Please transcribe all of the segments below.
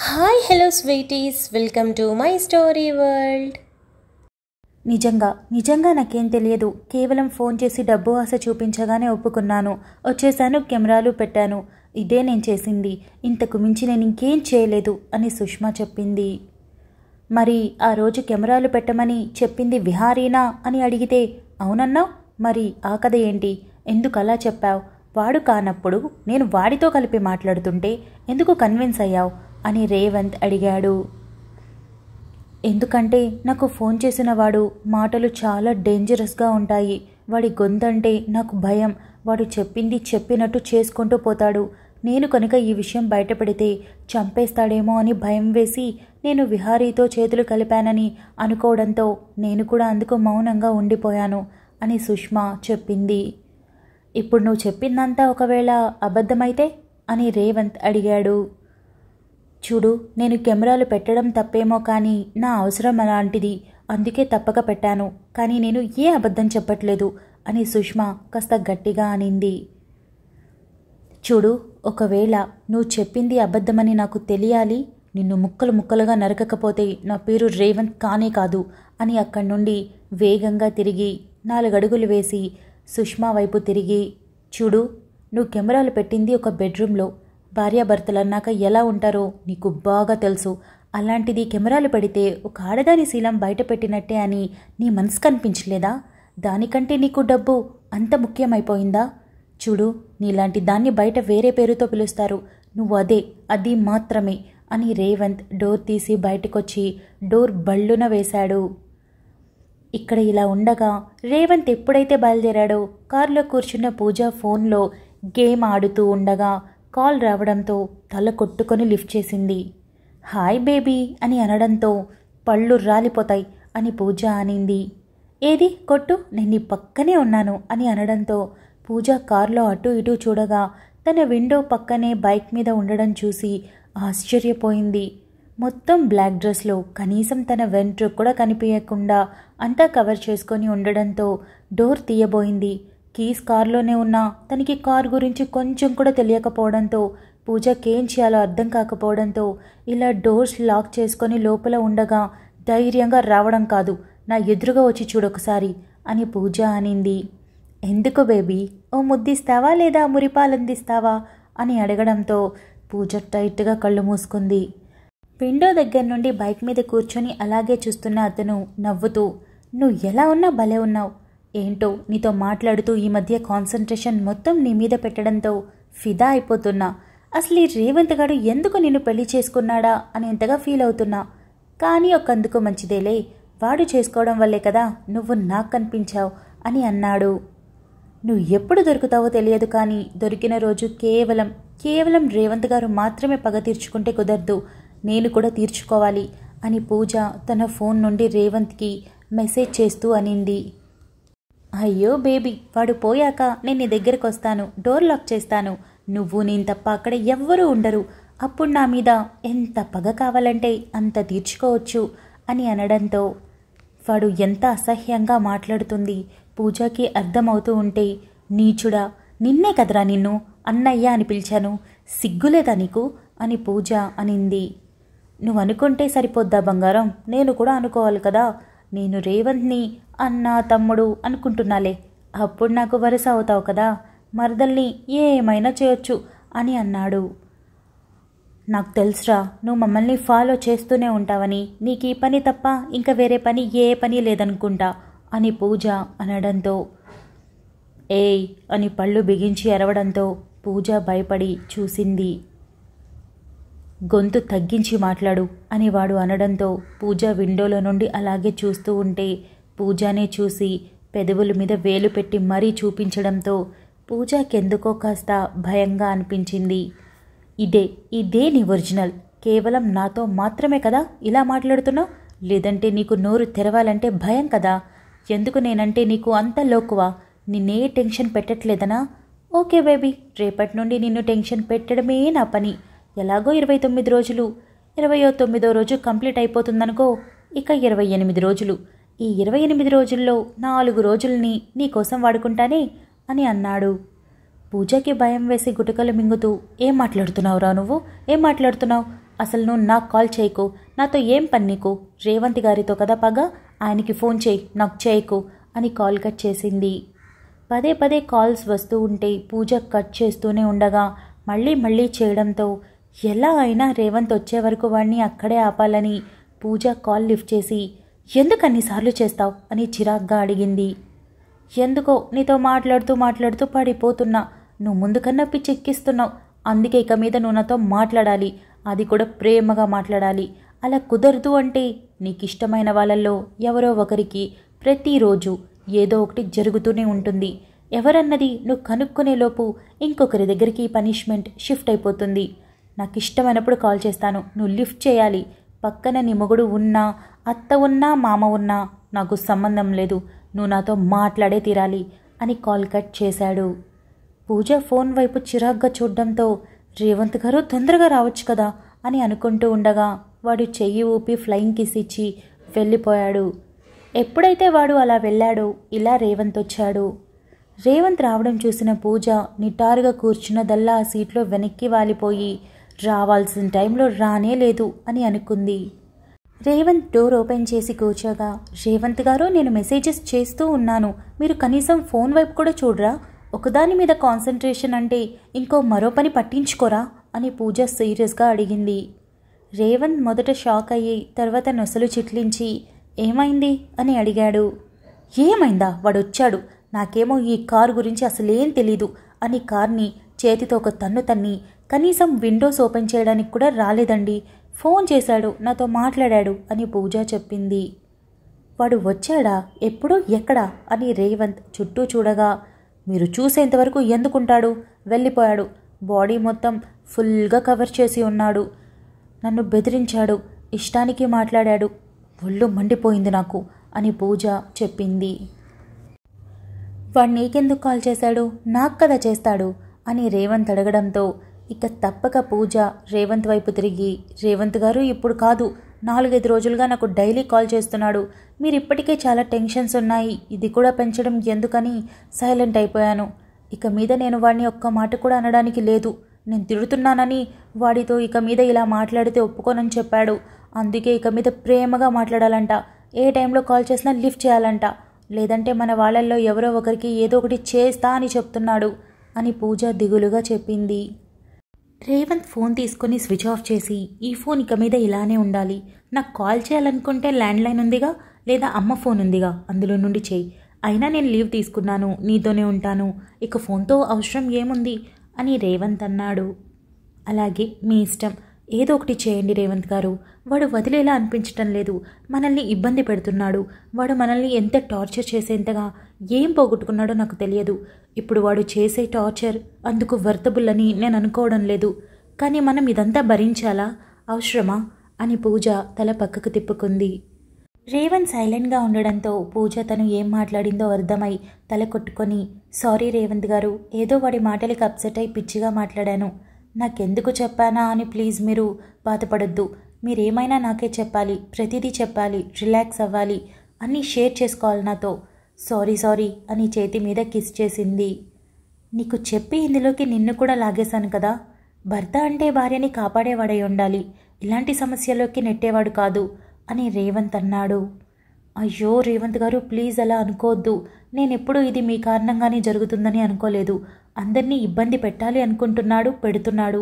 hi hello sweeties welcome to my story world నిజంగా నిజంగా నాకేం తెలియదు కేవలం ఫోన్ చేసి డబ్బు ఆశ చూపించగానే ఒప్పుకున్నాను వచ్చేసాను కెమెరాలు పెట్టాను ఇదే నేను చేసింది ఇంతకు మించి నేను ఇంకేం చేయలేదు అని సుష్మా చెప్పింది మరి ఆ రోజు కెమెరాలు పెట్టమని చెప్పింది విహారీనా అని అడిగితే అవునన్నా మరి ఆ కథ ఏంటి ఎందుకు అలా చెప్పావు వాడు కానప్పుడు నేను వాడితో కలిపి మాట్లాడుతుంటే ఎందుకు కన్విన్స్ అయ్యావు అని రేవంత్ అడిగాడు ఎందుకంటే నాకు ఫోన్ చేసిన వాడు మాటలు చాలా డేంజరస్గా ఉంటాయి వాడి గొంతంటే నాకు భయం వాడు చెప్పింది చెప్పినట్టు చేసుకుంటూ పోతాడు నేను కనుక ఈ విషయం బయటపడితే చంపేస్తాడేమో అని భయం వేసి నేను విహారీతో చేతులు కలిపానని అనుకోవడంతో నేను కూడా అందుకు మౌనంగా ఉండిపోయాను అని సుష్మా చెప్పింది ఇప్పుడు నువ్వు చెప్పిందంతా ఒకవేళ అబద్ధమైతే అని రేవంత్ అడిగాడు చూడు నేను కెమెరాలు పెట్టడం తప్పేమో కానీ నా అవసరం అలాంటిది అందుకే తప్పక పెట్టాను కానీ నేను ఏ అబద్ధం చెప్పట్లేదు అని సుష్మా కాస్త గట్టిగా అనింది చూడు ఒకవేళ నువ్వు చెప్పింది అబద్ధమని నాకు తెలియాలి నిన్ను ముక్కలు ముక్కలుగా నరకకపోతే నా పేరు రేవంత్ కానే కాదు అని అక్కడి నుండి వేగంగా తిరిగి నాలుగడుగులు వేసి సుష్మా వైపు తిరిగి చూడు నువ్వు కెమెరాలు పెట్టింది ఒక బెడ్రూమ్లో భార్యాభర్తలన్నాక ఎలా ఉంటారో నీకు బాగా తెలుసు అలాంటిది కెమెరాలు పెడితే ఒక ఆడదాని శీలం బయటపెట్టినట్టే అని నీ మనసు కనిపించలేదా దానికంటే నీకు డబ్బు అంత ముఖ్యమైపోయిందా చూడు నీలాంటి దాన్ని బయట వేరే పేరుతో పిలుస్తారు నువ్వు అదే అది మాత్రమే అని రేవంత్ డోర్ తీసి బయటకొచ్చి డోర్ బళ్ళున వేశాడు ఇక్కడ ఇలా ఉండగా రేవంత్ ఎప్పుడైతే బయలుదేరాడో కారులో కూర్చున్న పూజ ఫోన్లో గేమ్ ఆడుతూ ఉండగా కాల్ రావడంతో తల కొట్టుకొని లిఫ్ట్ చేసింది హాయ్ బేబీ అని అనడంతో పళ్ళు రాలిపోతాయి అని పూజ అనింది ఏది కొట్టు నేను పక్కనే ఉన్నాను అని అనడంతో పూజ కారులో అటు ఇటు చూడగా తన విండో పక్కనే బైక్ మీద ఉండడం చూసి ఆశ్చర్యపోయింది మొత్తం బ్లాక్ డ్రెస్లో కనీసం తన వెంట్రుక్ కూడా కనిపించకుండా అంతా కవర్ చేసుకొని ఉండడంతో డోర్ తీయబోయింది కీస్ కారులోనే ఉన్నా తనకి కార్ గురించి కొంచెం కూడా తెలియకపోవడంతో పూజకేం చేయాలో అర్థం కాకపోవడంతో ఇలా డోర్స్ లాక్ చేసుకొని లోపల ఉండగా ధైర్యంగా రావడం కాదు నా ఎదురుగా వచ్చి చూడొకసారి అని పూజ అనింది ఎందుకు బేబీ ఓ ముద్దిస్తావా లేదా మురిపాలందిస్తావా అని అడగడంతో పూజ టైట్గా కళ్ళు మూసుకుంది విండో దగ్గర నుండి బైక్ మీద కూర్చొని అలాగే చూస్తున్న అతను నవ్వుతూ నువ్వు ఎలా ఉన్నా భలే ఉన్నావు ఏంటో నీతో మాట్లాడుతూ ఈ మధ్య కాన్సన్ట్రేషన్ మొత్తం నీ మీద పెట్టడంతో ఫిదా అయిపోతున్నా అసలు ఈ రేవంత్ గారు ఎందుకు నిన్ను పెళ్లి చేసుకున్నాడా అని ఎంతగా ఫీల్ అవుతున్నా కానీ ఒకందుకు మంచిదేలే వాడు చేసుకోవడం వల్లే కదా నువ్వు నాకు కనిపించావు అని అన్నాడు నువ్వు ఎప్పుడు దొరుకుతావో తెలియదు కానీ దొరికిన రోజు కేవలం కేవలం రేవంత్ గారు మాత్రమే పగ తీర్చుకుంటే కుదరదు నేను కూడా తీర్చుకోవాలి అని పూజ తన ఫోన్ నుండి రేవంత్కి మెసేజ్ చేస్తూ అనింది అయ్యో బేబీ వాడు పోయాక నేను నీ దగ్గరకు వస్తాను డోర్ లాక్ చేస్తాను నువ్వు నేను తప్ప అక్కడ ఎవ్వరూ ఉండరు అప్పుడు నా మీద ఎంత పగ కావాలంటే అంత తీర్చుకోవచ్చు అని అనడంతో వాడు ఎంత అసహ్యంగా మాట్లాడుతుంది పూజకి అర్థమవుతూ ఉంటే నీచుడా నిన్నే కదరా నిన్ను అన్నయ్య అని పిలిచాను సిగ్గులేదా నీకు అని పూజ అనింది నువ్వు అనుకుంటే సరిపోద్దా బంగారం నేను కూడా అనుకోవాలి కదా నేను రేవంత్ని అన్న తమ్ముడు అనుకుంటున్నాలే అప్పుడు నాకు వరుస అవుతావు కదా మరదల్ని ఏమైనా చేయొచ్చు అని అన్నాడు నాకు తెలుసురా నువ్వు మమ్మల్ని ఫాలో చేస్తూనే ఉంటావని నీకు ఈ పని తప్ప ఇంకా వేరే పని ఏ పని లేదనుకుంటా అని పూజ అనడంతో ఏయ్ అని పళ్ళు బిగించి అరవడంతో పూజ భయపడి చూసింది గొంతు తగ్గించి మాట్లాడు అని వాడు అనడంతో పూజ విండోలో నుండి అలాగే చూస్తూ ఉంటే పూజానే చూసి పెదవుల మీద వేలు పెట్టి మరీ చూపించడంతో పూజాకెందుకో కాస్త భయంగా అనిపించింది ఇదే ఇదే నీ ఒరిజినల్ కేవలం నాతో మాత్రమే కదా ఇలా మాట్లాడుతున్నావు లేదంటే నీకు నోరు తెరవాలంటే భయం కదా ఎందుకు నేనంటే నీకు అంత లోకువా నిన్నే టెన్షన్ పెట్టట్లేదనా ఓకే బేబీ రేపటి నుండి నిన్ను టెన్షన్ పెట్టడమే నా పని ఎలాగో ఇరవై తొమ్మిది రోజులు ఇరవయో తొమ్మిదో రోజు కంప్లీట్ అయిపోతుందనుకో ఇక ఇరవై ఎనిమిది రోజులు ఈ ఇరవై ఎనిమిది రోజుల్లో నాలుగు రోజుల్ని నీకోసం వాడుకుంటానే అని అన్నాడు పూజకి భయం వేసి గుటకలు మింగుతూ ఏం మాట్లాడుతున్నావురా నువ్వు ఏం మాట్లాడుతున్నావు అసలు నువ్వు నాకు కాల్ చేయకు నాతో ఏం పన్నీకు రేవంత్ గారితో కదా పగ ఆయనకి ఫోన్ చేయి నాకు చేయకు అని కాల్ కట్ చేసింది పదే పదే కాల్స్ వస్తూ ఉంటే పూజ కట్ చేస్తూనే ఉండగా మళ్ళీ మళ్ళీ చేయడంతో ఎలా అయినా రేవంత్ వచ్చే వరకు వాడిని అక్కడే ఆపాలని పూజ కాల్ లిఫ్ట్ చేసి ఎందుకు అన్నిసార్లు చేస్తావు అని చిరాగ్గా అడిగింది ఎందుకో నీతో మాట్లాడుతూ మాట్లాడుతూ పడిపోతున్నా నువ్వు ముందుకన్నా పిచ్చెక్కిస్తున్నావు అందుకే ఇక మీద నువ్వు నాతో మాట్లాడాలి అది కూడా ప్రేమగా మాట్లాడాలి అలా కుదరదు అంటే నీకు ఇష్టమైన వాళ్ళల్లో ఎవరో ఒకరికి ప్రతిరోజు ఏదో ఒకటి జరుగుతూనే ఉంటుంది ఎవరన్నది నువ్వు కనుక్కునేలోపు ఇంకొకరి దగ్గరికి పనిష్మెంట్ షిఫ్ట్ అయిపోతుంది నాకు ఇష్టమైనప్పుడు కాల్ చేస్తాను నువ్వు లిఫ్ట్ చేయాలి పక్కన నిమగుడు ఉన్నా అత్త ఉన్నా మామ ఉన్నా నాకు సంబంధం లేదు నువ్వు నాతో మాట్లాడే తీరాలి అని కాల్ కట్ చేశాడు పూజ ఫోన్ వైపు చిరాగ్గా చూడడంతో రేవంత్ గారు తొందరగా రావచ్చు కదా అని అనుకుంటూ ఉండగా వాడు చెయ్యి ఊపి ఫ్లయింగ్ కిస్ ఇచ్చి వెళ్ళిపోయాడు ఎప్పుడైతే వాడు అలా వెళ్ళాడో ఇలా రేవంత్ వచ్చాడు రేవంత్ రావడం చూసిన పూజ నిటారుగా కూర్చున్నదల్లా ఆ సీట్లో వెనక్కి వాలిపోయి రావాల్సిన టైంలో రానే లేదు అని అనుకుంది రేవంత్ డోర్ ఓపెన్ చేసి కూర్చోగా రేవంత్ గారు నేను మెసేజెస్ చేస్తూ ఉన్నాను మీరు కనీసం ఫోన్ వైపు కూడా చూడరా ఒకదాని మీద కాన్సన్ట్రేషన్ అంటే ఇంకో మరో పని పట్టించుకోరా అని పూజ సీరియస్గా అడిగింది రేవంత్ మొదట షాక్ అయ్యి తర్వాత నొసలు చిట్లించి ఏమైంది అని అడిగాడు ఏమైందా వాడొచ్చాడు నాకేమో ఈ కారు గురించి అసలేం తెలీదు అని కార్ని చేతితో ఒక తన్ను తన్ని కనీసం విండోస్ ఓపెన్ చేయడానికి కూడా రాలేదండి ఫోన్ చేశాడు నాతో మాట్లాడాడు అని పూజ చెప్పింది వాడు వచ్చాడా ఎప్పుడో ఎక్కడా అని రేవంత్ చుట్టూ చూడగా మీరు చూసేంతవరకు ఎందుకుంటాడు వెళ్ళిపోయాడు బాడీ మొత్తం ఫుల్గా కవర్ చేసి ఉన్నాడు నన్ను బెదిరించాడు ఇష్టానికి మాట్లాడాడు ఒళ్ళు మండిపోయింది నాకు అని పూజ చెప్పింది వాడు నీకెందుకు కాల్ చేశాడు నాకు కదా చేస్తాడు అని రేవంత్ అడగడంతో ఇక తప్పక పూజ రేవంత్ వైపు తిరిగి రేవంత్ గారు ఇప్పుడు కాదు నాలుగైదు రోజులుగా నాకు డైలీ కాల్ చేస్తున్నాడు మీరు ఇప్పటికే చాలా టెన్షన్స్ ఉన్నాయి ఇది కూడా పెంచడం ఎందుకని సైలెంట్ అయిపోయాను ఇక మీద నేను వాడిని ఒక్క మాట కూడా అనడానికి లేదు నేను తిడుతున్నానని వాడితో ఇక మీద ఇలా మాట్లాడితే ఒప్పుకోనని చెప్పాడు అందుకే ఇక మీద ప్రేమగా మాట్లాడాలంట ఏ టైంలో కాల్ చేసినా లిఫ్ట్ చేయాలంట లేదంటే మన వాళ్ళల్లో ఎవరో ఒకరికి ఏదో ఒకటి చేస్తా అని చెప్తున్నాడు అని పూజ దిగులుగా చెప్పింది రేవంత్ ఫోన్ తీసుకుని స్విచ్ ఆఫ్ చేసి ఈ ఫోన్ ఇక మీద ఇలానే ఉండాలి నాకు కాల్ చేయాలనుకుంటే ల్యాండ్లైన్ ఉందిగా లేదా అమ్మ ఫోన్ ఉందిగా అందులో నుండి చేయి అయినా నేను లీవ్ తీసుకున్నాను నీతోనే ఉంటాను ఇక ఫోన్తో అవసరం ఏముంది అని రేవంత్ అన్నాడు అలాగే మీ ఇష్టం ఏదో ఒకటి చేయండి రేవంత్ గారు వాడు వదిలేలా అనిపించటం లేదు మనల్ని ఇబ్బంది పెడుతున్నాడు వాడు మనల్ని ఎంత టార్చర్ చేసేంతగా ఏం పోగొట్టుకున్నాడో నాకు తెలియదు ఇప్పుడు వాడు చేసే టార్చర్ అందుకు వర్తబుల్ అని నేను అనుకోవడం లేదు కానీ మనం ఇదంతా భరించాలా అవసరమా అని పూజ తల పక్కకు తిప్పుకుంది రేవంత్ సైలెంట్గా ఉండడంతో పూజ తను ఏం మాట్లాడిందో అర్థమై తల కొట్టుకొని సారీ రేవంత్ గారు ఏదో వాడి మాటలకు అప్సెట్ అయి పిచ్చిగా మాట్లాడాను నాకెందుకు చెప్పానా అని ప్లీజ్ మీరు బాధపడద్దు మీరేమైనా నాకే చెప్పాలి ప్రతిదీ చెప్పాలి రిలాక్స్ అవ్వాలి అన్నీ షేర్ చేసుకోవాలి నాతో సారీ సారీ అని చేతి మీద కిస్ చేసింది నీకు చెప్పి ఇందులోకి నిన్ను కూడా లాగేశాను కదా భర్త అంటే భార్యని కాపాడేవాడై ఉండాలి ఇలాంటి సమస్యలోకి నెట్టేవాడు కాదు అని రేవంత్ అన్నాడు అయ్యో రేవంత్ గారు ప్లీజ్ అలా అనుకోవద్దు నేనెప్పుడు ఇది మీ కారణంగానే జరుగుతుందని అనుకోలేదు అందరినీ ఇబ్బంది పెట్టాలి అనుకుంటున్నాడు పెడుతున్నాడు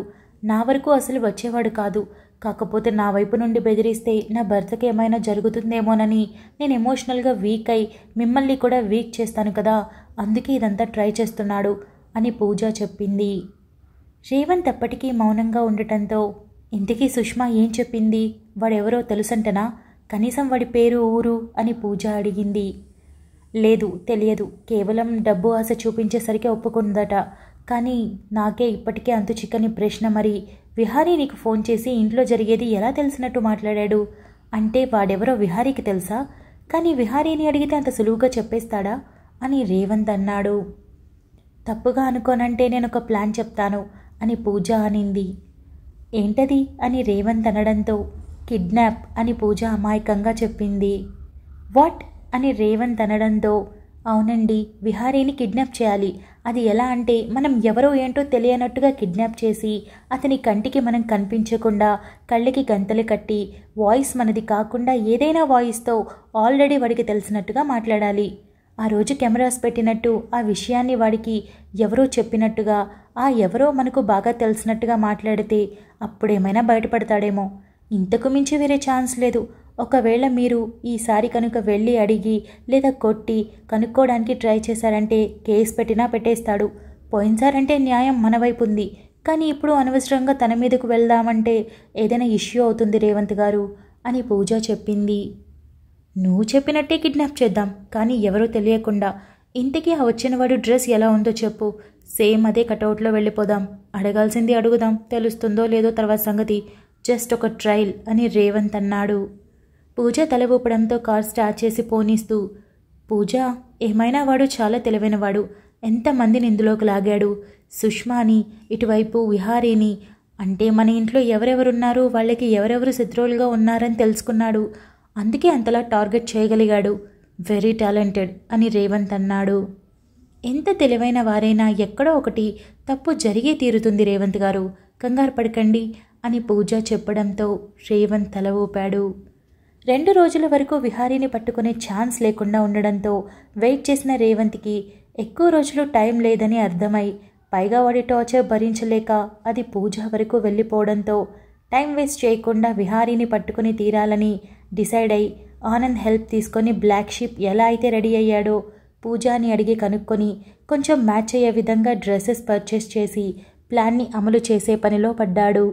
నా వరకు అసలు వచ్చేవాడు కాదు కాకపోతే నా వైపు నుండి బెదిరిస్తే నా భర్తకి ఏమైనా జరుగుతుందేమోనని నేను ఎమోషనల్గా వీక్ అయి మిమ్మల్ని కూడా వీక్ చేస్తాను కదా అందుకే ఇదంతా ట్రై చేస్తున్నాడు అని పూజ చెప్పింది రేవంత్ ఎప్పటికీ మౌనంగా ఉండటంతో ఇంతకీ సుష్మా ఏం చెప్పింది వాడెవరో తెలుసంటనా కనీసం వాడి పేరు ఊరు అని పూజ అడిగింది లేదు తెలియదు కేవలం డబ్బు ఆశ చూపించేసరికి ఒప్పుకుందట కానీ నాకే ఇప్పటికే అంతు చిక్కని ప్రశ్న మరి విహారీ నీకు ఫోన్ చేసి ఇంట్లో జరిగేది ఎలా తెలిసినట్టు మాట్లాడాడు అంటే వాడెవరో విహారీకి తెలుసా కానీ విహారీని అడిగితే అంత సులువుగా చెప్పేస్తాడా అని రేవంత్ అన్నాడు తప్పుగా అనుకోనంటే నేను ఒక ప్లాన్ చెప్తాను అని పూజ అనింది ఏంటది అని రేవంత్ అనడంతో కిడ్నాప్ అని పూజ అమాయకంగా చెప్పింది వాట్ అని రేవంత్ అనడంతో అవునండి విహారీని కిడ్నాప్ చేయాలి అది ఎలా అంటే మనం ఎవరో ఏంటో తెలియనట్టుగా కిడ్నాప్ చేసి అతని కంటికి మనం కనిపించకుండా కళ్ళకి గంతలు కట్టి వాయిస్ మనది కాకుండా ఏదైనా వాయిస్తో ఆల్రెడీ వాడికి తెలిసినట్టుగా మాట్లాడాలి ఆ రోజు కెమెరాస్ పెట్టినట్టు ఆ విషయాన్ని వాడికి ఎవరో చెప్పినట్టుగా ఆ ఎవరో మనకు బాగా తెలిసినట్టుగా మాట్లాడితే అప్పుడేమైనా బయటపడతాడేమో ఇంతకు మించి వేరే ఛాన్స్ లేదు ఒకవేళ మీరు ఈసారి కనుక వెళ్ళి అడిగి లేదా కొట్టి కనుక్కోవడానికి ట్రై చేశారంటే కేసు పెట్టినా పెట్టేస్తాడు పోయినసారంటే న్యాయం మన వైపు ఉంది కానీ ఇప్పుడు అనవసరంగా తన మీదకు వెళ్దామంటే ఏదైనా ఇష్యూ అవుతుంది రేవంత్ గారు అని పూజ చెప్పింది నువ్వు చెప్పినట్టే కిడ్నాప్ చేద్దాం కానీ ఎవరో తెలియకుండా ఇంతకీ ఆ వచ్చినవాడు డ్రెస్ ఎలా ఉందో చెప్పు సేమ్ అదే కటౌట్లో వెళ్ళిపోదాం అడగాల్సింది అడుగుదాం తెలుస్తుందో లేదో తర్వాత సంగతి జస్ట్ ఒక ట్రయల్ అని రేవంత్ అన్నాడు పూజ తల ఊపడంతో కార్ స్టార్ట్ చేసి పోనిస్తూ పూజ ఏమైనా వాడు చాలా తెలివైనవాడు ఎంతమందిని ఇందులోకి లాగాడు సుష్మాని ఇటువైపు విహారీని అంటే మన ఇంట్లో ఎవరెవరున్నారు వాళ్ళకి ఎవరెవరు శత్రువులుగా ఉన్నారని తెలుసుకున్నాడు అందుకే అంతలా టార్గెట్ చేయగలిగాడు వెరీ టాలెంటెడ్ అని రేవంత్ అన్నాడు ఎంత తెలివైన వారైనా ఎక్కడో ఒకటి తప్పు జరిగే తీరుతుంది రేవంత్ గారు కంగారు పడకండి అని పూజ చెప్పడంతో రేవంత్ తల ఊపాడు రెండు రోజుల వరకు విహారీని పట్టుకునే ఛాన్స్ లేకుండా ఉండడంతో వెయిట్ చేసిన రేవంత్కి ఎక్కువ రోజులు టైం లేదని అర్థమై పైగా వాడి టార్చర్ భరించలేక అది పూజ వరకు వెళ్ళిపోవడంతో టైం వేస్ట్ చేయకుండా విహారీని పట్టుకుని తీరాలని డిసైడ్ అయి ఆనంద్ హెల్ప్ తీసుకొని బ్లాక్ షీప్ ఎలా అయితే రెడీ అయ్యాడో పూజాని అడిగి కనుక్కొని కొంచెం మ్యాచ్ అయ్యే విధంగా డ్రెస్సెస్ పర్చేస్ చేసి ప్లాన్ని అమలు చేసే పనిలో పడ్డాడు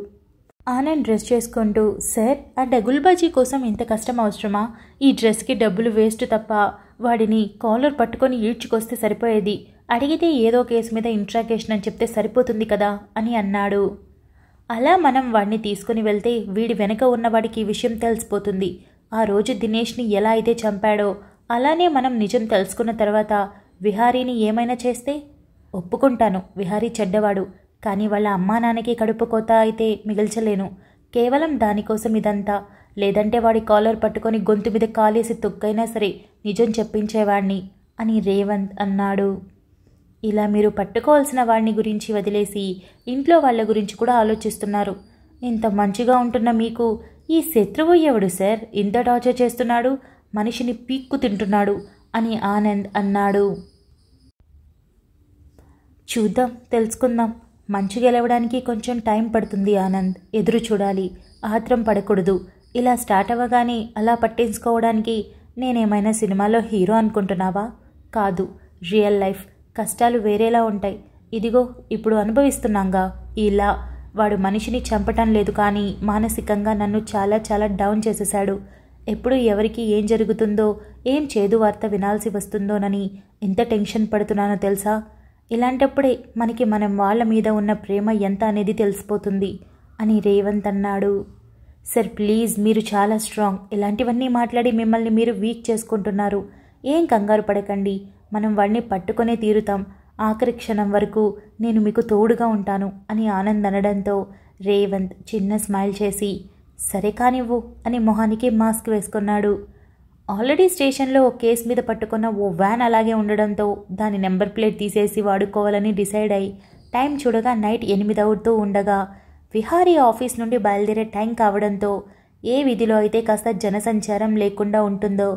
ఆనంద్ డ్రెస్ చేసుకుంటూ సార్ ఆ డగుల్బాజీ కోసం ఇంత కష్టం అవసరమా ఈ డ్రెస్కి డబ్బులు వేస్ట్ తప్ప వాడిని కాలర్ పట్టుకొని ఈడ్చుకొస్తే సరిపోయేది అడిగితే ఏదో కేసు మీద ఇంట్రాకేషన్ అని చెప్తే సరిపోతుంది కదా అని అన్నాడు అలా మనం వాడిని తీసుకుని వెళ్తే వీడి వెనక ఉన్నవాడికి ఈ విషయం తెలిసిపోతుంది ఆ రోజు దినేష్ని ఎలా అయితే చంపాడో అలానే మనం నిజం తెలుసుకున్న తర్వాత విహారీని ఏమైనా చేస్తే ఒప్పుకుంటాను విహారీ చెడ్డవాడు కానీ వాళ్ళ అమ్మా నాన్నకి కడుపు కోత అయితే మిగిల్చలేను కేవలం దానికోసం ఇదంతా లేదంటే వాడి కాలర్ పట్టుకొని గొంతు మీద కాలేసి తొక్కైనా సరే నిజం చెప్పించేవాణ్ణి అని రేవంత్ అన్నాడు ఇలా మీరు పట్టుకోవాల్సిన వాడిని గురించి వదిలేసి ఇంట్లో వాళ్ళ గురించి కూడా ఆలోచిస్తున్నారు ఇంత మంచిగా ఉంటున్న మీకు ఈ శత్రువు ఎవడు సార్ ఇంత టార్చర్ చేస్తున్నాడు మనిషిని పీక్కు తింటున్నాడు అని ఆనంద్ అన్నాడు చూద్దాం తెలుసుకుందాం మంచు గెలవడానికి కొంచెం టైం పడుతుంది ఆనంద్ ఎదురు చూడాలి ఆత్రం పడకూడదు ఇలా స్టార్ట్ అవ్వగానే అలా పట్టించుకోవడానికి నేనేమైనా సినిమాలో హీరో అనుకుంటున్నావా కాదు రియల్ లైఫ్ కష్టాలు వేరేలా ఉంటాయి ఇదిగో ఇప్పుడు అనుభవిస్తున్నాంగా ఇలా వాడు మనిషిని చంపటం లేదు కానీ మానసికంగా నన్ను చాలా చాలా డౌన్ చేసేశాడు ఎప్పుడు ఎవరికి ఏం జరుగుతుందో ఏం చేదు వార్త వినాల్సి వస్తుందోనని ఎంత టెన్షన్ పడుతున్నానో తెలుసా ఇలాంటప్పుడే మనకి మనం వాళ్ళ మీద ఉన్న ప్రేమ ఎంత అనేది తెలిసిపోతుంది అని రేవంత్ అన్నాడు సార్ ప్లీజ్ మీరు చాలా స్ట్రాంగ్ ఇలాంటివన్నీ మాట్లాడి మిమ్మల్ని మీరు వీక్ చేసుకుంటున్నారు ఏం కంగారు పడకండి మనం వాడిని పట్టుకునే తీరుతాం ఆఖరి క్షణం వరకు నేను మీకు తోడుగా ఉంటాను అని ఆనంద్ అనడంతో రేవంత్ చిన్న స్మైల్ చేసి సరే కానివ్వు అని మొహానికి మాస్క్ వేసుకున్నాడు ఆల్రెడీ స్టేషన్లో ఓ కేసు మీద పట్టుకున్న ఓ వ్యాన్ అలాగే ఉండడంతో దాని నెంబర్ ప్లేట్ తీసేసి వాడుకోవాలని డిసైడ్ అయి టైం చూడగా నైట్ ఎనిమిది అవుతూ ఉండగా విహారీ ఆఫీస్ నుండి బయలుదేరే టైం కావడంతో ఏ విధిలో అయితే కాస్త జనసంచారం లేకుండా ఉంటుందో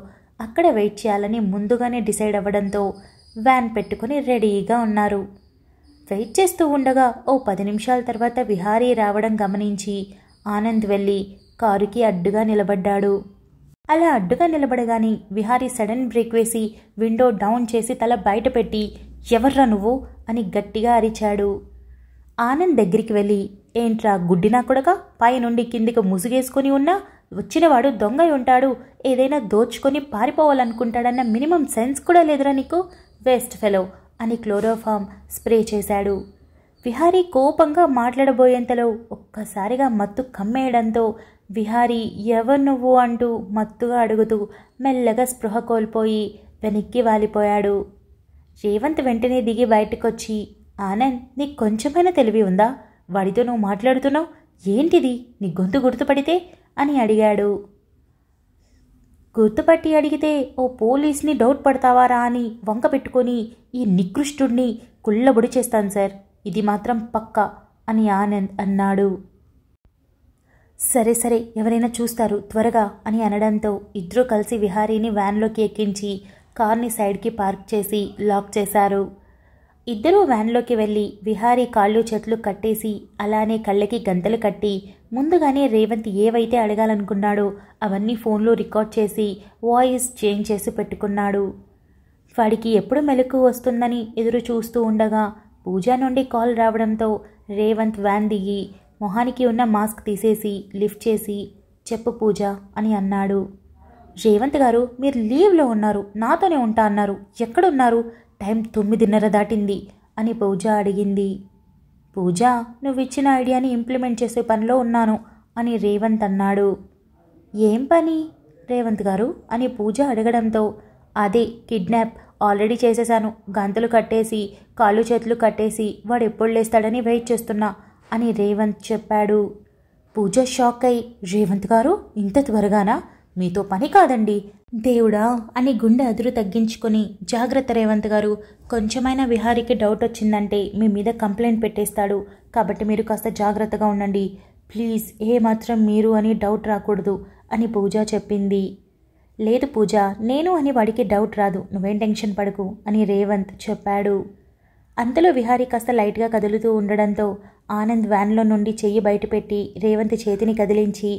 అక్కడ వెయిట్ చేయాలని ముందుగానే డిసైడ్ అవ్వడంతో వ్యాన్ పెట్టుకుని రెడీగా ఉన్నారు వెయిట్ చేస్తూ ఉండగా ఓ పది నిమిషాల తర్వాత విహారీ రావడం గమనించి ఆనంద్ వెళ్ళి కారుకి అడ్డుగా నిలబడ్డాడు అలా అడ్డుగా నిలబడగానే విహారీ సడన్ బ్రేక్ వేసి విండో డౌన్ చేసి తల బయటపెట్టి ఎవర్రా నువ్వు అని గట్టిగా అరిచాడు ఆనంద్ దగ్గరికి వెళ్ళి ఏంట్రా గుడ్డినా కొడక పైనుండి కిందికి ముసుగేసుకుని ఉన్నా వచ్చినవాడు దొంగై ఉంటాడు ఏదైనా దోచుకొని పారిపోవాలనుకుంటాడన్న మినిమం సెన్స్ కూడా లేదురా నీకు వేస్ట్ ఫెలో అని క్లోరోఫామ్ స్ప్రే చేశాడు విహారీ కోపంగా మాట్లాడబోయేంతలో ఒక్కసారిగా మత్తు కమ్మేయడంతో విహారీ ఎవరు నువ్వు అంటూ మత్తుగా అడుగుతూ మెల్లగా స్పృహ కోల్పోయి వెనక్కి వాలిపోయాడు రేవంత్ వెంటనే దిగి బయటకొచ్చి ఆనంద్ నీకు కొంచెమైనా తెలివి ఉందా వాడితో నువ్వు మాట్లాడుతున్నావు ఏంటిది నీ గొంతు గుర్తుపడితే అని అడిగాడు గుర్తుపట్టి అడిగితే ఓ పోలీస్ని డౌట్ పడతావారా అని వంక పెట్టుకొని ఈ నికృష్టుణ్ణి కుళ్ళబుడి చేస్తాను సార్ ఇది మాత్రం పక్క అని ఆనంద్ అన్నాడు సరే సరే ఎవరైనా చూస్తారు త్వరగా అని అనడంతో ఇద్దరూ కలిసి విహారీని వ్యాన్లోకి ఎక్కించి కార్ని సైడ్కి పార్క్ చేసి లాక్ చేశారు ఇద్దరూ వ్యాన్లోకి వెళ్ళి విహారీ కాళ్ళు చెట్లు కట్టేసి అలానే కళ్ళకి గంతలు కట్టి ముందుగానే రేవంత్ ఏవైతే అడగాలనుకున్నాడో అవన్నీ ఫోన్లో రికార్డ్ చేసి వాయిస్ చేంజ్ చేసి పెట్టుకున్నాడు వాడికి ఎప్పుడు మెలకు వస్తుందని ఎదురు చూస్తూ ఉండగా పూజా నుండి కాల్ రావడంతో రేవంత్ వ్యాన్ దిగి మొహానికి ఉన్న మాస్క్ తీసేసి లిఫ్ట్ చేసి చెప్పు పూజ అని అన్నాడు రేవంత్ గారు మీరు లీవ్లో ఉన్నారు నాతోనే ఉంటా అన్నారు ఎక్కడున్నారు టైం తొమ్మిదిన్నర దాటింది అని పూజ అడిగింది పూజ నువ్విచ్చిన ఐడియాని ఇంప్లిమెంట్ చేసే పనిలో ఉన్నాను అని రేవంత్ అన్నాడు ఏం పని రేవంత్ గారు అని పూజ అడగడంతో అదే కిడ్నాప్ ఆల్రెడీ చేసేశాను గంతులు కట్టేసి కాళ్ళు చేతులు కట్టేసి వాడు ఎప్పుడు లేస్తాడని వెయిట్ చేస్తున్నా అని రేవంత్ చెప్పాడు పూజ షాక్ అయి రేవంత్ గారు ఇంత త్వరగానా మీతో పని కాదండి దేవుడా అని గుండె అదురు తగ్గించుకుని జాగ్రత్త రేవంత్ గారు కొంచెమైనా విహారీకి డౌట్ వచ్చిందంటే మీ మీద కంప్లైంట్ పెట్టేస్తాడు కాబట్టి మీరు కాస్త జాగ్రత్తగా ఉండండి ప్లీజ్ ఏమాత్రం మీరు అని డౌట్ రాకూడదు అని పూజ చెప్పింది లేదు పూజ నేను అని వాడికి డౌట్ రాదు నువ్వేం టెన్షన్ పడకు అని రేవంత్ చెప్పాడు అంతలో విహారీ కాస్త లైట్గా కదులుతూ ఉండడంతో ఆనంద్ వ్యాన్లో నుండి చెయ్యి బయటపెట్టి రేవంత్ చేతిని కదిలించి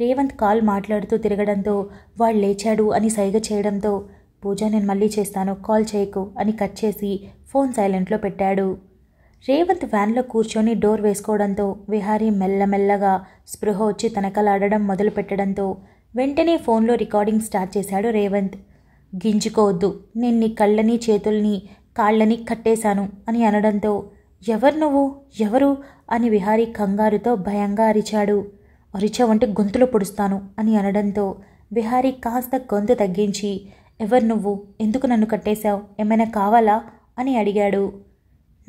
రేవంత్ కాల్ మాట్లాడుతూ తిరగడంతో వాడు లేచాడు అని సైగ చేయడంతో పూజ నేను మళ్ళీ చేస్తాను కాల్ చేయకు అని కట్ చేసి ఫోన్ సైలెంట్లో పెట్టాడు రేవంత్ వ్యాన్లో కూర్చొని డోర్ వేసుకోవడంతో విహారీ మెల్లమెల్లగా స్పృహ వచ్చి తనకలాడడం మొదలు పెట్టడంతో వెంటనే ఫోన్లో రికార్డింగ్ స్టార్ట్ చేశాడు రేవంత్ గింజుకోవద్దు నేను నీ కళ్ళని చేతుల్ని కాళ్ళని కట్టేశాను అని అనడంతో ఎవరు నువ్వు ఎవరు అని విహారీ కంగారుతో భయంగా అరిచాడు అరిచావంటే గొంతులో పొడుస్తాను అని అనడంతో విహారీ కాస్త గొంతు తగ్గించి ఎవరు నువ్వు ఎందుకు నన్ను కట్టేశావు ఏమైనా కావాలా అని అడిగాడు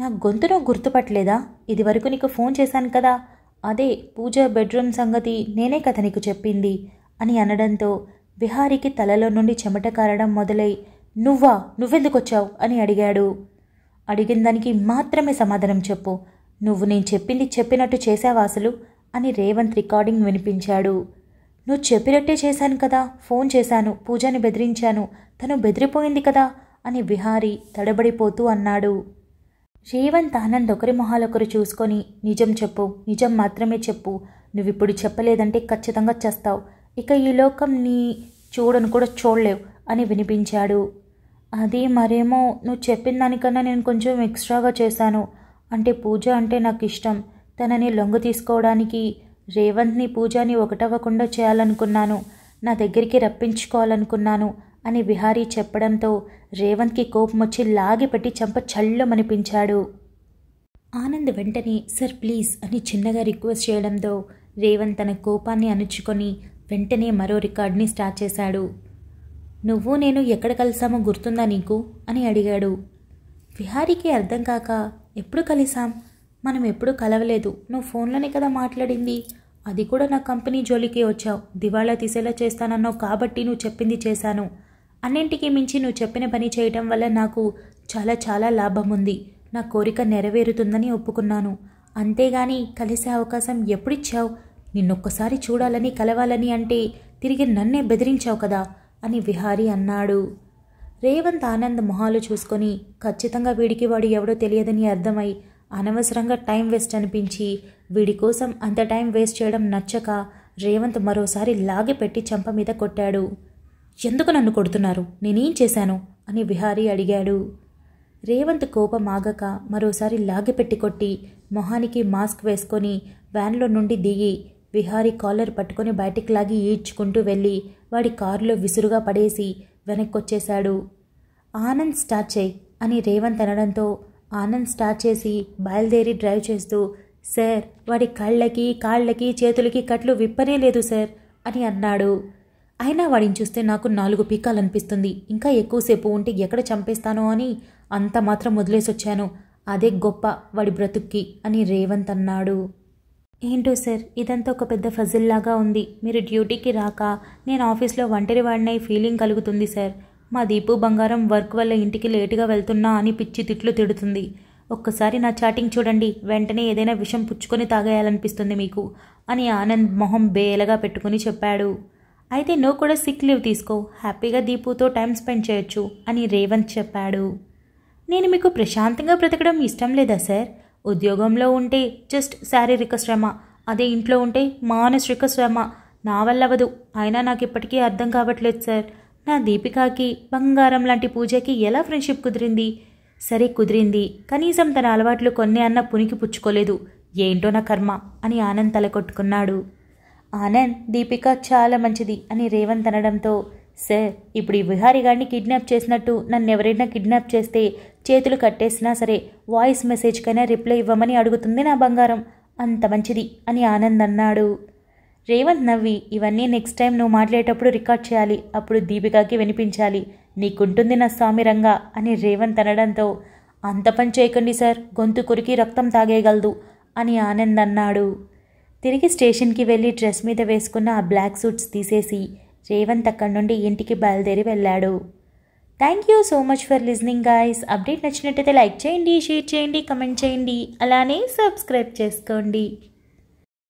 నా గొంతును గుర్తుపట్టలేదా ఇదివరకు నీకు ఫోన్ చేశాను కదా అదే పూజ బెడ్రూమ్ సంగతి నేనే కథ నీకు చెప్పింది అని అనడంతో విహారీకి తలలో నుండి చెమట కారడం మొదలై నువ్వా వచ్చావు అని అడిగాడు అడిగిన దానికి మాత్రమే సమాధానం చెప్పు నువ్వు నేను చెప్పింది చెప్పినట్టు చేసావా అసలు అని రేవంత్ రికార్డింగ్ వినిపించాడు నువ్వు చెప్పినట్టే చేశాను కదా ఫోన్ చేశాను పూజని బెదిరించాను తను బెదిరిపోయింది కదా అని విహారీ తడబడిపోతూ అన్నాడు రేవంత్ ఆనంద్ ఒకరి మొహాలొకరు చూసుకొని నిజం చెప్పు నిజం మాత్రమే చెప్పు నువ్విప్పుడు చెప్పలేదంటే ఖచ్చితంగా చేస్తావు ఇక ఈ లోకం నీ చూడను కూడా చూడలేవు అని వినిపించాడు అది మరేమో నువ్వు చెప్పిన దానికన్నా నేను కొంచెం ఎక్స్ట్రాగా చేశాను అంటే పూజ అంటే నాకు ఇష్టం తనని లొంగు తీసుకోవడానికి రేవంత్ని పూజని ఒకటవ్వకుండా చేయాలనుకున్నాను నా దగ్గరికి రప్పించుకోవాలనుకున్నాను అని విహారీ చెప్పడంతో రేవంత్కి కోపం వచ్చి లాగిపెట్టి చంప చల్లమనిపించాడు ఆనంద్ వెంటనే సార్ ప్లీజ్ అని చిన్నగా రిక్వెస్ట్ చేయడంతో రేవంత్ తన కోపాన్ని అణుచుకొని వెంటనే మరో రికార్డ్ని స్టార్ట్ చేశాడు నువ్వు నేను ఎక్కడ కలిసామో గుర్తుందా నీకు అని అడిగాడు విహారీకి అర్థం కాక ఎప్పుడు కలిసాం మనం ఎప్పుడు కలవలేదు నువ్వు ఫోన్లోనే కదా మాట్లాడింది అది కూడా నా కంపెనీ జోలికి వచ్చావు దివాళా తీసేలా చేస్తానన్నావు కాబట్టి నువ్వు చెప్పింది చేశాను అన్నింటికి మించి నువ్వు చెప్పిన పని చేయటం వల్ల నాకు చాలా చాలా లాభం ఉంది నా కోరిక నెరవేరుతుందని ఒప్పుకున్నాను అంతేగాని కలిసే అవకాశం ఎప్పుడిచ్చావు నిన్నొక్కసారి చూడాలని కలవాలని అంటే తిరిగి నన్నే బెదిరించావు కదా అని విహారి అన్నాడు రేవంత్ ఆనంద్ మొహాలు చూసుకొని ఖచ్చితంగా వీడికి వాడు ఎవడో తెలియదని అర్థమై అనవసరంగా టైం వేస్ట్ అనిపించి వీడి కోసం అంత టైం వేస్ట్ చేయడం నచ్చక రేవంత్ మరోసారి లాగిపెట్టి చెంప మీద కొట్టాడు ఎందుకు నన్ను కొడుతున్నారు నేనేం చేశాను అని విహారీ అడిగాడు రేవంత్ కోపం ఆగక మరోసారి లాగిపెట్టి కొట్టి మొహానికి మాస్క్ వేసుకొని వ్యాన్లో నుండి దిగి విహారీ కాలర్ పట్టుకుని బయటికి లాగి ఈడ్చుకుంటూ వెళ్ళి వాడి కారులో విసురుగా పడేసి వెనక్కొచ్చేశాడు ఆనంద్ స్టార్ట్ చేయి అని రేవంత్ అనడంతో ఆనంద్ స్టార్ట్ చేసి బయలుదేరి డ్రైవ్ చేస్తూ సార్ వాడి కళ్ళకి కాళ్ళకి చేతులకి కట్లు విప్పనే లేదు సార్ అని అన్నాడు అయినా వాడిని చూస్తే నాకు నాలుగు పీకాలనిపిస్తుంది ఇంకా ఎక్కువసేపు ఉంటే ఎక్కడ చంపేస్తానో అని అంత మాత్రం వదిలేసొచ్చాను అదే గొప్ప వాడి బ్రతుక్కి అని రేవంత్ అన్నాడు ఏంటో సార్ ఇదంతా ఒక పెద్ద ఫజిల్లాగా ఉంది మీరు డ్యూటీకి రాక నేను ఆఫీస్లో ఒంటరి వాడినై ఫీలింగ్ కలుగుతుంది సార్ మా దీపు బంగారం వర్క్ వల్ల ఇంటికి లేటుగా వెళ్తున్నా అని పిచ్చి తిట్లు తిడుతుంది ఒక్కసారి నా చాటింగ్ చూడండి వెంటనే ఏదైనా విషం పుచ్చుకొని తాగేయాలనిపిస్తుంది మీకు అని ఆనంద్ మొహం బేలగా పెట్టుకుని చెప్పాడు అయితే నువ్వు కూడా సిక్ లీవ్ తీసుకో హ్యాపీగా దీపుతో టైం స్పెండ్ చేయొచ్చు అని రేవంత్ చెప్పాడు నేను మీకు ప్రశాంతంగా బ్రతకడం ఇష్టం లేదా సార్ ఉద్యోగంలో ఉంటే జస్ట్ శారీరక శ్రమ అదే ఇంట్లో ఉంటే మానసిక శ్రమ నా వల్లవదు అయినా నాకు ఇప్పటికీ అర్థం కావట్లేదు సార్ నా దీపికాకి బంగారం లాంటి పూజకి ఎలా ఫ్రెండ్షిప్ కుదిరింది సరే కుదిరింది కనీసం తన అలవాట్లు కొన్ని అన్న పునికి పుచ్చుకోలేదు ఏంటో నా కర్మ అని ఆనంద్ తలకొట్టుకున్నాడు ఆనంద్ దీపిక చాలా మంచిది అని రేవంత్ అనడంతో సార్ ఇప్పుడు ఈ విహారీ గారిని కిడ్నాప్ చేసినట్టు నన్ను ఎవరైనా కిడ్నాప్ చేస్తే చేతులు కట్టేసినా సరే వాయిస్ మెసేజ్కైనా రిప్లై ఇవ్వమని అడుగుతుంది నా బంగారం అంత మంచిది అని ఆనంద్ అన్నాడు రేవంత్ నవ్వి ఇవన్నీ నెక్స్ట్ టైం నువ్వు మాట్లాడేటప్పుడు రికార్డ్ చేయాలి అప్పుడు దీపికాకి వినిపించాలి నీకుంటుంది నా స్వామి రంగా అని రేవంత్ అనడంతో అంత పని చేయకండి సార్ గొంతు కురికి రక్తం తాగేయగలదు అని ఆనంద్ అన్నాడు తిరిగి స్టేషన్కి వెళ్ళి డ్రెస్ మీద వేసుకున్న ఆ బ్లాక్ సూట్స్ తీసేసి రేవంత్ అక్కడి నుండి ఇంటికి బయలుదేరి వెళ్ళాడు thank you so much for listening guys update నచ్చినట్టయితే లైక్ చేయండి షేర్ చేయండి కమెంట్ చేయండి అలానే సబ్స్క్రైబ్ చేసుకోండి